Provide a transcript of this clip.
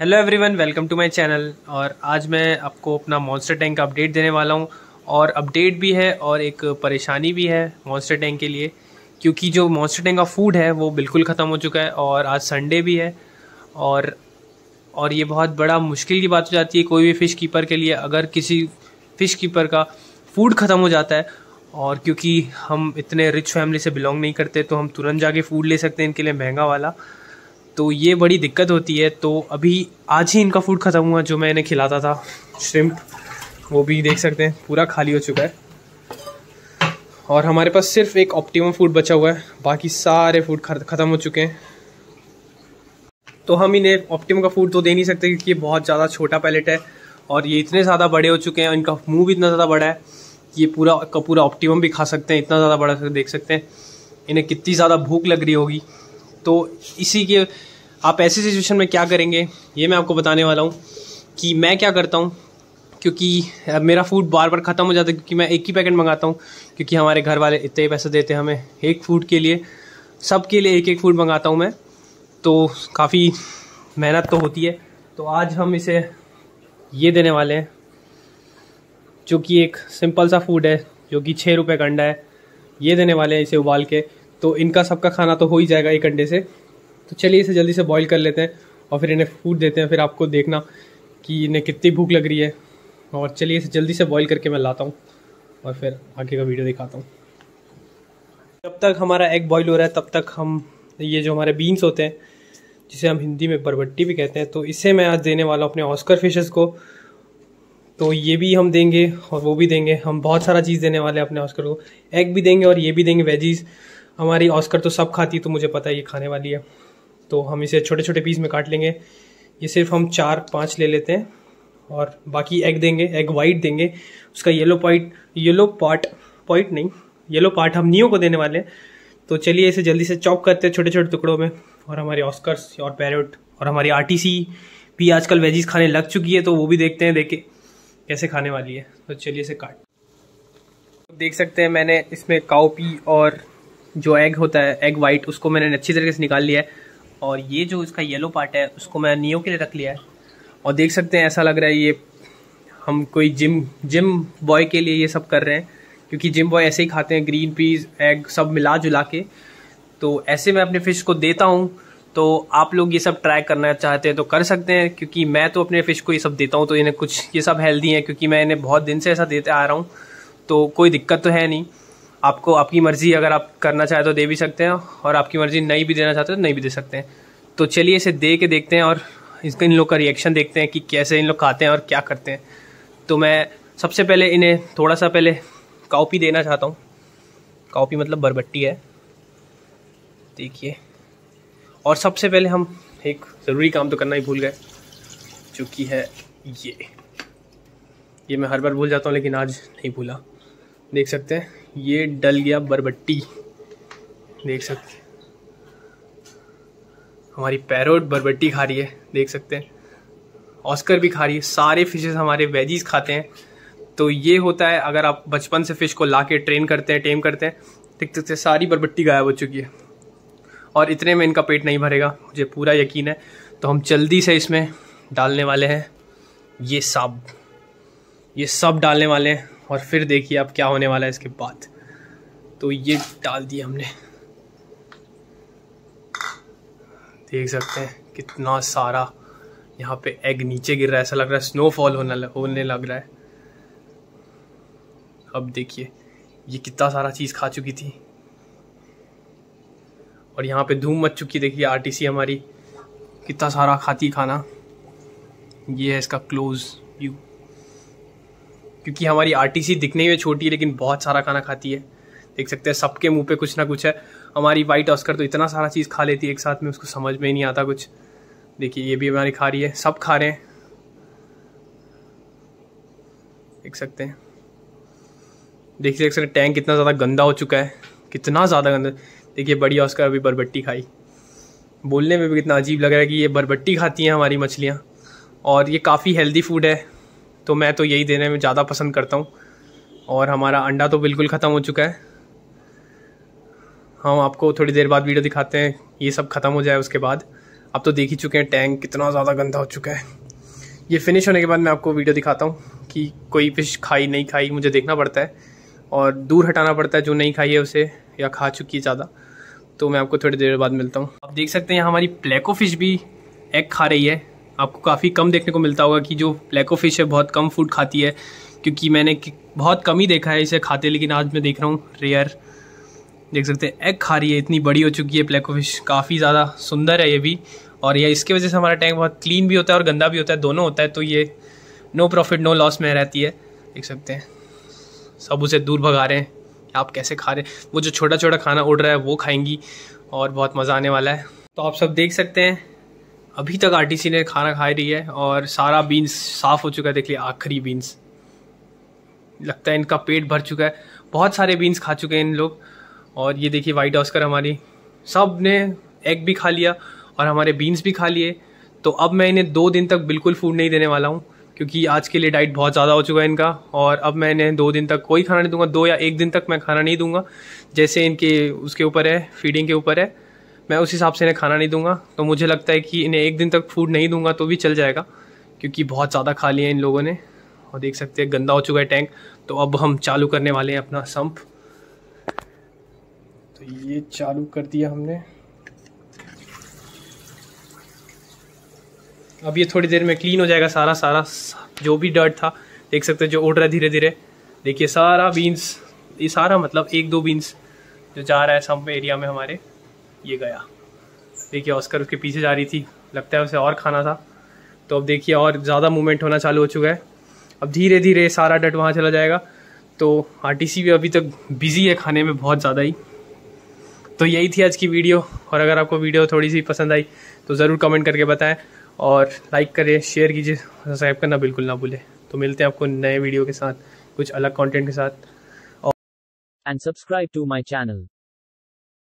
hello everyone welcome to my channel और आज मैं आपको अपना मॉन्स्टर टैंक का अपडेट देने वाला हूं और अपडेट भी है और एक परेशानी भी है मॉन्स्टर टैंक के लिए क्योंकि जो मॉन्स्टर टैंक का फूड है वो बिल्कुल ख़त्म हो चुका है और आज संडे भी है और और ये बहुत बड़ा मुश्किल की बात हो जाती है कोई भी फ़िश कीपर के लिए अगर किसी फ़िश कीपर का फूड ख़त्म हो जाता है और क्योंकि हम इतने रिच फैमिली से बिलोंग नहीं करते तो हम तुरंत जाके फूड ले सकते हैं इनके लिए महंगा वाला तो ये बड़ी दिक्कत होती है तो अभी आज ही इनका फूड ख़त्म हुआ जो मैं इन्हें खिलाता था श्रिम्प वो भी देख सकते हैं पूरा खाली हो चुका है और हमारे पास सिर्फ एक ऑप्टिमम फूड बचा हुआ है बाकी सारे फूड ख़त्म हो चुके हैं तो हम इन्हें ऑप्टिमम का फूड तो दे नहीं सकते क्योंकि ये बहुत ज़्यादा छोटा पैलेट है और ये इतने ज़्यादा बड़े हो चुके हैं इनका मुँह भी इतना ज़्यादा बड़ा है कि ये पूरा का पूरा ऑप्टिमम भी खा सकते हैं इतना ज़्यादा बड़ा देख सकते हैं इन्हें कितनी ज़्यादा भूख लग रही होगी तो इसी के आप ऐसी सिचुएशन में क्या करेंगे ये मैं आपको बताने वाला हूँ कि मैं क्या करता हूँ क्योंकि मेरा फूड बार बार ख़त्म हो जाता है क्योंकि मैं एक ही पैकेट मंगाता हूँ क्योंकि हमारे घर वाले इतने ही पैसे देते हैं हमें एक फूड के लिए सब के लिए एक एक फूड मंगाता हूँ मैं तो काफ़ी मेहनत तो होती है तो आज हम इसे ये देने वाले हैं जो कि एक सिंपल सा फूड है जो कि छः रुपये का अंडा है ये देने वाले हैं इसे उबाल के तो इनका सबका खाना तो हो ही जाएगा एक अंडे से तो चलिए इसे जल्दी से बॉईल कर लेते हैं और फिर इन्हें फूड देते हैं फिर आपको देखना कि इन्हें कितनी भूख लग रही है और चलिए इसे जल्दी से बॉईल करके मैं लाता हूँ और फिर आगे का वीडियो दिखाता हूँ जब तक हमारा एग बॉयल हो रहा है तब तक हम ये जो हमारे बीन्स होते हैं जिसे हम हिंदी में बरबट्टी भी कहते हैं तो इसे मैं आज देने वाला हूँ अपने ऑस्कर फिशेज़ को तो ये भी हम देंगे और वो भी देंगे हम बहुत सारा चीज़ देने वाले हैं अपने ऑस्कर को एग भी देंगे और ये भी देंगे वेजीज़ हमारी ऑस्कर तो सब खाती है तो मुझे पता है ये खाने वाली है तो हम इसे छोटे छोटे पीस में काट लेंगे ये सिर्फ हम चार पाँच ले लेते हैं और बाकी एग देंगे एग वाइट देंगे उसका yellow point yellow part point नहीं येलो पार्ट हम नियो को देने वाले हैं तो चलिए इसे जल्दी से चॉप करते हैं छोटे छोटे टुकड़ों में और हमारे ऑस्कर्स और पैरट और हमारी आर भी आजकल वेजीज खाने लग चुकी है तो वो भी देखते हैं देखे कैसे खाने वाली है तो चलिए इसे काट देख सकते हैं मैंने इसमें काउपी और जो एग होता है एग वाइट उसको मैंने अच्छी तरीके से निकाल लिया है और ये जो इसका येलो पार्ट है उसको मैं नियो के लिए रख लिया है और देख सकते हैं ऐसा लग रहा है ये हम कोई जिम जिम बॉय के लिए ये सब कर रहे हैं क्योंकि जिम बॉय ऐसे ही खाते हैं ग्रीन पीस एग सब मिला जुला के तो ऐसे मैं अपने फ़िश को देता हूँ तो आप लोग ये सब ट्राई करना चाहते हैं तो कर सकते हैं क्योंकि मैं तो अपने फ़िश को ये सब देता हूँ तो इन्हें कुछ ये सब हेल्दी है क्योंकि मैं इन्हें बहुत दिन से ऐसा देते आ रहा हूँ तो कोई दिक्कत तो है नहीं आपको आपकी मर्ज़ी अगर आप करना चाहे तो दे भी सकते हैं और आपकी मर्ज़ी नहीं भी देना चाहते तो नहीं भी दे सकते हैं तो चलिए इसे दे के देखते हैं और इसका इन लोग का रिएक्शन देखते हैं कि कैसे इन लोग खाते हैं और क्या करते हैं तो मैं सबसे पहले इन्हें थोड़ा सा पहले कापी देना चाहता हूँ कापी मतलब बरबट्टी है देखिए और सबसे पहले हम एक ज़रूरी काम तो करना ही भूल गए जो कि है ये ये मैं हर बार भूल जाता हूँ लेकिन आज नहीं भूला देख सकते हैं ये डल गया बरबट्टी देख सकते हमारी पैरोट बरबट्टी खा रही है देख सकते हैं ऑस्कर भी खा रही है सारे फिशेस हमारे वेजीज खाते हैं तो ये होता है अगर आप बचपन से फ़िश को ला के ट्रेन करते हैं टेम करते हैं देख से सारी बरबट्टी गायब हो चुकी है और इतने में इनका पेट नहीं भरेगा मुझे पूरा यकीन है तो हम जल्दी से इसमें डालने वाले हैं ये सब ये सब डालने वाले हैं और फिर देखिए अब क्या होने वाला है इसके बाद तो ये डाल दिया हमने देख सकते हैं कितना सारा यहाँ पे एग नीचे गिर रहा है ऐसा लग रहा है स्नोफॉल होने लग, होने लग रहा है अब देखिए ये कितना सारा चीज़ खा चुकी थी और यहाँ पे धूम मच चुकी देखिए आरटीसी हमारी कितना सारा खाती खाना ये है इसका क्लोज व्यू क्योंकि हमारी आरटीसी दिखने में छोटी है लेकिन बहुत सारा खाना खाती है देख सकते हैं सबके मुंह पे कुछ ना कुछ है हमारी वाइट ऑस्कर तो इतना सारा चीज़ खा लेती है एक साथ में उसको समझ में ही नहीं आता कुछ देखिए ये भी हमारी खा रही है सब खा रहे हैं देख सकते हैं देखिए देख सकते टैंक कितना ज़्यादा गंदा हो चुका है कितना ज़्यादा गंदा देखिए बड़ी ऑस्कर अभी बरबट्टी खाई बोलने में भी कितना अजीब लग रहा है कि ये बरबट्टी खाती हैं हमारी मछलियाँ और ये काफ़ी हेल्दी फूड है तो मैं तो यही देने में ज़्यादा पसंद करता हूँ और हमारा अंडा तो बिल्कुल ख़त्म हो चुका है हम आपको थोड़ी देर बाद वीडियो दिखाते हैं ये सब ख़त्म हो जाए उसके बाद आप तो देख ही चुके हैं टैंक कितना ज़्यादा गंदा हो चुका है ये फिनिश होने के बाद मैं आपको वीडियो दिखाता हूँ कि कोई फिश खाई नहीं खाई मुझे देखना पड़ता है और दूर हटाना पड़ता है जो नहीं खाई है उसे या खा चुकी है ज़्यादा तो मैं आपको थोड़ी देर बाद मिलता हूँ आप देख सकते हैं हमारी प्लेको फिश भी एग खा रही है आपको काफ़ी कम देखने को मिलता होगा कि जो ब्लैको फिश है बहुत कम फूड खाती है क्योंकि मैंने बहुत कम ही देखा है इसे खाते लेकिन आज मैं देख रहा हूँ रेयर देख सकते हैं एग खा रही है इतनी बड़ी हो चुकी है प्लेको फिश काफ़ी ज़्यादा सुंदर है ये भी और यह इसके वजह से हमारा टैंक बहुत क्लीन भी होता है और गंदा भी होता है दोनों होता है तो ये नो प्रॉफिट नो लॉस में रहती है देख सकते हैं सब उसे दूर भगा रहे हैं आप कैसे खा रहे हैं वो जो छोटा छोटा खाना उड़ रहा है वो खाएंगी और बहुत मज़ा आने वाला है तो आप सब देख सकते हैं अभी तक आरटीसी ने खाना खा रही है और सारा बीन्स साफ हो चुका है देख लिया आखिरी बीन्स लगता है इनका पेट भर चुका है बहुत सारे बीन्स खा चुके हैं इन लोग और ये देखिए वाइट हाउस कर हमारी सब ने एग भी खा लिया और हमारे बीन्स भी खा लिए तो अब मैं इन्हें दो दिन तक बिल्कुल फूड नहीं देने वाला हूँ क्योंकि आज के लिए डाइट बहुत ज़्यादा हो चुका है इनका और अब मैं इन्हें दो दिन तक कोई खाना नहीं दूंगा दो या एक दिन तक मैं खाना नहीं दूंगा जैसे इनके उसके ऊपर है फीडिंग के ऊपर है मैं उस हिसाब से इन्हें खाना नहीं दूंगा तो मुझे लगता है कि इन्हें एक दिन तक फूड नहीं दूंगा तो भी चल जाएगा क्योंकि बहुत ज़्यादा खा लिया इन लोगों ने और देख सकते हैं गंदा हो चुका है टैंक तो अब हम चालू करने वाले हैं अपना संप तो ये चालू कर दिया हमने अब ये थोड़ी देर में क्लीन हो जाएगा सारा सारा जो भी डर्ट था देख सकते जो उड़ रहा है धीरे धीरे देखिए सारा बीन्स ये सारा मतलब एक दो बीन्स जो जा रहा है सम्प एरिया में हमारे ये गया देखिए ऑस्कर उसके पीछे जा रही थी लगता है उसे और खाना था तो अब देखिए और ज़्यादा मूवमेंट होना चालू हो चुका है अब धीरे धीरे सारा डट वहाँ चला जाएगा तो आर भी अभी तक बिज़ी है खाने में बहुत ज़्यादा ही तो यही थी आज की वीडियो और अगर आपको वीडियो थोड़ी सी पसंद आई तो ज़रूर कमेंट करके बताएं और लाइक करें शेयर कीजिए सब्सक्राइब करना बिल्कुल ना भूलें तो मिलते हैं आपको नए वीडियो के साथ कुछ अलग कंटेंट के साथ and subscribe to my channel